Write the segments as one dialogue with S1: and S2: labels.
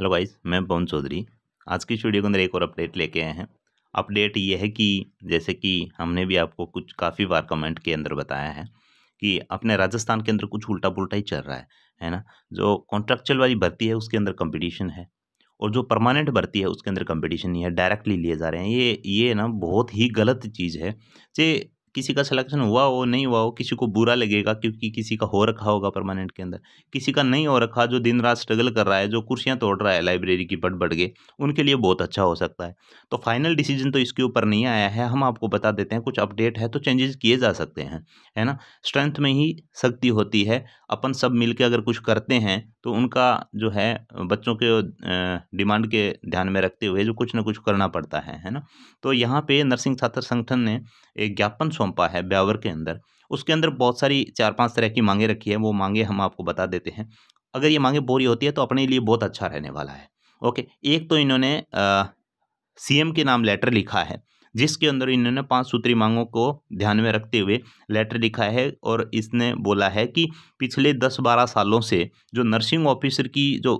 S1: hello guys मैं पवन चौधरी आज की स्टूडियो के अंदर एक और अपडेट लेके आए हैं अपडेट ये है कि जैसे कि हमने भी आपको कुछ काफ़ी बार कमेंट के अंदर बताया है कि अपने राजस्थान के अंदर कुछ उल्टा पुल्टा ही चल रहा है है ना जो कॉन्ट्रेक्चुअल वाली भर्ती है उसके अंदर कंपटीशन है और जो परमानेंट भर्ती है उसके अंदर कंपटीशन नहीं है डायरेक्टली लिए जा रहे हैं ये ये ना बहुत ही गलत चीज़ है जे किसी का सिलेक्शन हुआ हो नहीं हुआ हो किसी को बुरा लगेगा क्योंकि किसी का हो रखा होगा परमानेंट के अंदर किसी का नहीं हो रखा जो दिन रात स्ट्रगल कर रहा है जो कुर्सियाँ तोड़ रहा है लाइब्रेरी की पट बढ़ के उनके लिए बहुत अच्छा हो सकता है तो फाइनल डिसीजन तो इसके ऊपर नहीं आया है हम आपको बता देते हैं कुछ अपडेट है तो चेंजेस किए जा सकते हैं है ना स्ट्रेंथ में ही शक्ति होती है अपन सब मिल अगर कुछ करते हैं तो उनका जो है बच्चों के डिमांड के ध्यान में रखते हुए जो कुछ ना कुछ करना पड़ता है है ना तो यहाँ पे नर्सिंग छात्र संगठन ने एक ज्ञापन सौंपा है ब्यावर के अंदर उसके अंदर बहुत सारी चार पांच तरह की मांगे रखी है वो मांगे हम आपको बता देते हैं अगर ये मांगे बोरी होती है तो अपने लिए बहुत अच्छा रहने वाला है ओके एक तो इन्होंने सी के नाम लेटर लिखा है जिसके अंदर इन्होंने पांच सूत्री मांगों को ध्यान में रखते हुए लेटर लिखा है और इसने बोला है कि पिछले दस बारह सालों से जो नर्सिंग ऑफिसर की जो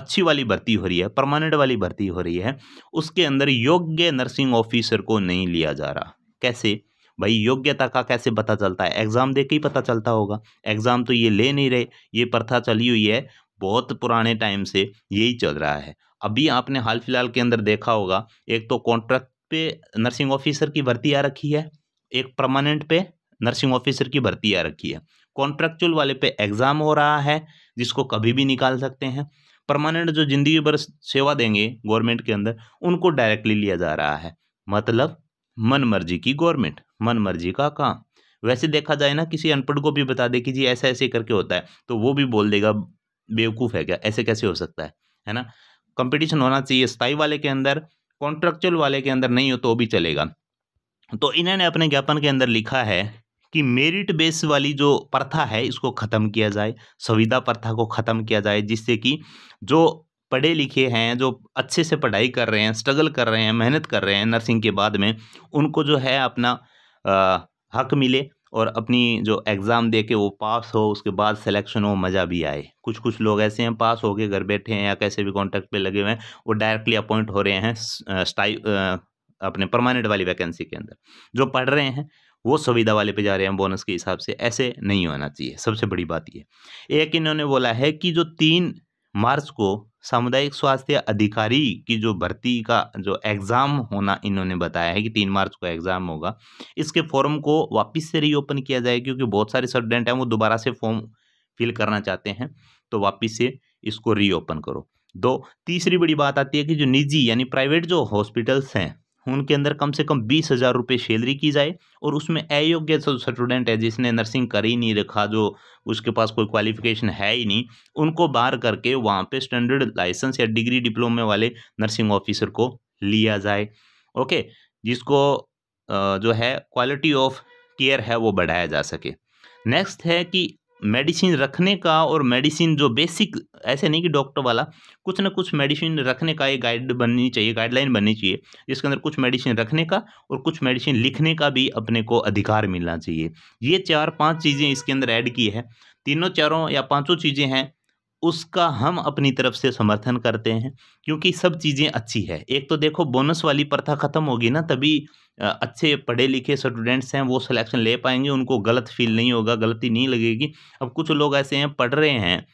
S1: अच्छी वाली भर्ती हो रही है परमानेंट वाली भर्ती हो रही है उसके अंदर योग्य नर्सिंग ऑफिसर को नहीं लिया जा रहा कैसे भाई योग्यता का कैसे पता चलता है एग्ज़ाम दे के ही पता चलता होगा एग्ज़ाम तो ये ले नहीं रहे ये प्रथा चली हुई है बहुत पुराने टाइम से यही चल रहा है अभी आपने हाल फिलहाल के अंदर देखा होगा एक तो कॉन्ट्रैक्ट पे नर्सिंग ऑफिसर की भर्ती आ रखी है एक परमानेंट पे नर्सिंग ऑफिसर की भर्ती आ रखी है कॉन्ट्रेक्चुअल वाले पे एग्ज़ाम हो रहा है जिसको कभी भी निकाल सकते हैं परमानेंट जो जिंदगी भर सेवा देंगे गवर्नमेंट के अंदर उनको डायरेक्टली लिया जा रहा है मतलब मन मर्जी की गवर्नमेंट मन मर्जी का काम वैसे देखा जाए ना किसी अनपढ़ को भी बता दे कि जी ऐसा ऐसे करके होता है तो वो भी बोल देगा बेवकूफ़ है क्या ऐसे कैसे हो सकता है है ना कंपटीशन होना चाहिए स्थाई वाले के अंदर कॉन्ट्रेक्चुअल वाले के अंदर नहीं हो तो भी चलेगा तो इन्होंने अपने ज्ञापन के अंदर लिखा है कि मेरिट बेस वाली जो प्रथा है इसको ख़त्म किया जाए संविदा प्रथा को ख़त्म किया जाए जिससे कि जो पढ़े लिखे हैं जो अच्छे से पढ़ाई कर रहे हैं स्ट्रगल कर रहे हैं मेहनत कर रहे हैं नर्सिंग के बाद में उनको जो है अपना आ, हक मिले और अपनी जो एग्ज़ाम दे के वो पास हो उसके बाद सिलेक्शन हो मज़ा भी आए कुछ कुछ लोग ऐसे हैं पास हो के घर बैठे हैं या कैसे भी कॉन्टैक्ट पे लगे हुए हैं वो डायरेक्टली अपॉइंट हो रहे हैं स्टाई अपने परमानेंट वाली वैकेंसी के अंदर जो पढ़ रहे हैं वो सुविधा वाले पे जा रहे हैं बोनस के हिसाब से ऐसे नहीं होना चाहिए सबसे बड़ी बात ये एक इन्होंने बोला है कि जो तीन मार्च को सामुदायिक स्वास्थ्य अधिकारी की जो भर्ती का जो एग्ज़ाम होना इन्होंने बताया है कि तीन मार्च को एग्ज़ाम होगा इसके फॉर्म को वापस से रीओपन किया जाए क्योंकि बहुत सारे स्टूडेंट हैं वो दोबारा से फॉर्म फिल करना चाहते हैं तो वापस से इसको रीओपन करो दो तीसरी बड़ी बात आती है कि जो निजी यानी प्राइवेट जो हॉस्पिटल्स हैं उनके अंदर कम से कम बीस हज़ार रुपये सैलरी की जाए और उसमें अयोग्य स्टूडेंट है जिसने नर्सिंग कर ही नहीं रखा जो उसके पास कोई क्वालिफिकेशन है ही नहीं उनको बाहर करके वहाँ पे स्टैंडर्ड लाइसेंस या डिग्री डिप्लोमे वाले नर्सिंग ऑफिसर को लिया जाए ओके जिसको जो है क्वालिटी ऑफ केयर है वो बढ़ाया जा सके नेक्स्ट है कि मेडिसिन रखने का और मेडिसिन जो बेसिक ऐसे नहीं कि डॉक्टर वाला कुछ ना कुछ मेडिसिन रखने का एक गाइड बननी चाहिए गाइडलाइन बननी चाहिए जिसके अंदर कुछ मेडिसिन रखने का और कुछ मेडिसिन लिखने का भी अपने को अधिकार मिलना चाहिए ये चार पांच चीज़ें इसके अंदर ऐड की है तीनों चारों या पांचों चीज़ें हैं उसका हम अपनी तरफ से समर्थन करते हैं क्योंकि सब चीज़ें अच्छी है एक तो देखो बोनस वाली प्रथा ख़त्म होगी ना तभी अच्छे पढ़े लिखे स्टूडेंट्स हैं वो सिलेक्शन ले पाएंगे उनको गलत फील नहीं होगा गलती नहीं लगेगी अब कुछ लोग ऐसे हैं पढ़ रहे हैं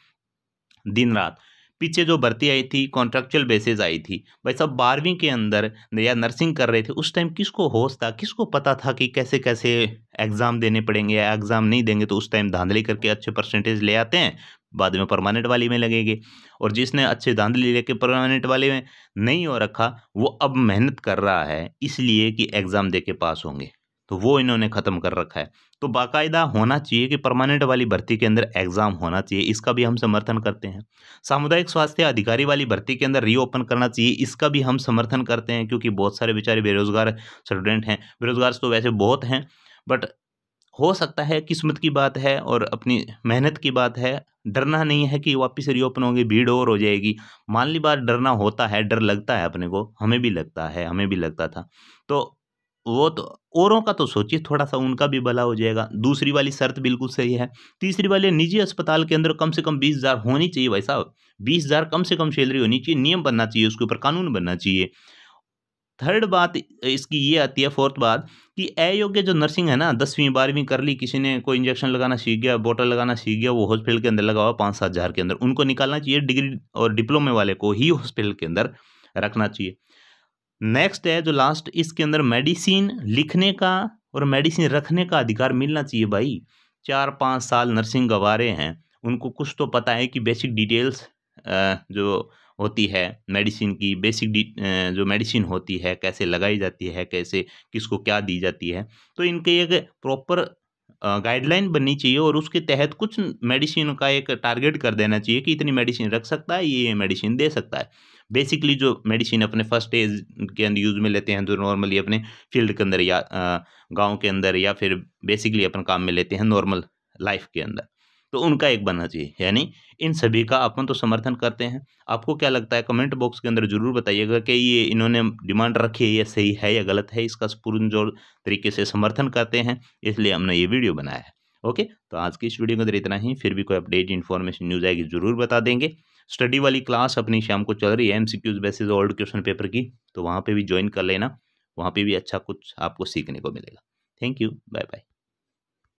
S1: दिन रात पीछे जो भर्ती आई थी कॉन्ट्रेक्चुअल बेसिस आई थी भाई सब बारहवीं के अंदर या नर्सिंग कर रहे थे उस टाइम किसको होश था किसको पता था कि कैसे कैसे एग्ज़ाम देने पड़ेंगे या एग्ज़ाम नहीं देंगे तो उस टाइम धांधली करके अच्छे परसेंटेज ले आते हैं बाद में परमानेंट वाली में लगेंगे और जिसने अच्छे धांधली लेके परमानेंट वाले में नहीं हो रखा वो अब मेहनत कर रहा है इसलिए कि एग्ज़ाम दे के पास होंगे तो वो इन्होंने ख़त्म कर रखा है तो बाकायदा होना चाहिए कि परमानेंट वाली भर्ती के अंदर एग्ज़ाम होना चाहिए इसका भी हम समर्थन करते हैं सामुदायिक स्वास्थ्य अधिकारी वाली भर्ती के अंदर रीओपन करना चाहिए इसका भी हम समर्थन करते हैं क्योंकि बहुत सारे बेचारे बेरोज़गार स्टूडेंट हैं बेरोज़गार तो वैसे बहुत हैं बट हो सकता है किस्मत की बात है और अपनी मेहनत की बात है डरना नहीं है कि वापस रीओपन होंगे भीड़ और हो जाएगी मान ली बात डरना होता है डर लगता है अपने को हमें भी लगता है हमें भी लगता था तो वो तो औरों का तो सोचिए थोड़ा सा उनका भी भला हो जाएगा दूसरी वाली शर्त बिल्कुल सही है तीसरी वाली निजी अस्पताल के अंदर कम से कम बीस हज़ार होनी चाहिए भाई साहब बीस हज़ार कम से कम सैलरी होनी चाहिए नियम बनना चाहिए उसके ऊपर कानून बनना चाहिए थर्ड बात इसकी ये आती है फोर्थ बात कि अयोग्य जो नर्सिंग है ना दसवीं बारहवीं कर ली किसी ने कोई इंजेक्शन लगाना सीख गया बोटल लगाना सीख गया वो हॉस्पिटल के अंदर लगा हुआ पाँच सात हज़ार के अंदर उनको निकालना चाहिए डिग्री और डिप्लोमे वाले को ही हॉस्पिटल के अंदर रखना चाहिए नेक्स्ट है जो लास्ट इसके अंदर मेडिसिन लिखने का और मेडिसिन रखने का अधिकार मिलना चाहिए भाई चार पाँच साल नर्सिंग रहे हैं उनको कुछ तो पता है कि बेसिक डिटेल्स जो होती है मेडिसिन की बेसिक जो मेडिसिन होती है कैसे लगाई जाती है कैसे किसको क्या दी जाती है तो इनके एक प्रॉपर गाइडलाइन बननी चाहिए और उसके तहत कुछ मेडिसिन का एक टारगेट कर देना चाहिए कि इतनी मेडिसिन रख सकता है ये मेडिसिन दे सकता है बेसिकली जो मेडिसिन अपने फर्स्ट एज के अंदर यूज़ में लेते हैं जो नॉर्मली अपने फील्ड के अंदर या गांव के अंदर या फिर बेसिकली अपन काम में लेते हैं नॉर्मल लाइफ के अंदर तो उनका एक बनना चाहिए यानी इन सभी का अपन तो समर्थन करते हैं आपको क्या लगता है कमेंट बॉक्स के अंदर जरूर बताइएगा कि ये इन्होंने डिमांड रखी है या सही है या गलत है इसका पूर्ण तरीके से समर्थन करते हैं इसलिए हमने ये वीडियो बनाया है ओके तो आज की इस वीडियो के अंदर इतना ही फिर भी कोई अपडेट इन्फॉर्मेशन न्यूज़ आएगी जरूर बता देंगे स्टडी वाली क्लास अपनी शाम को चल रही है M C Qs basis old question paper की तो वहाँ पर भी ज्वाइन कर लेना वहाँ पर भी अच्छा कुछ आपको सीखने को मिलेगा थैंक यू बाय बाय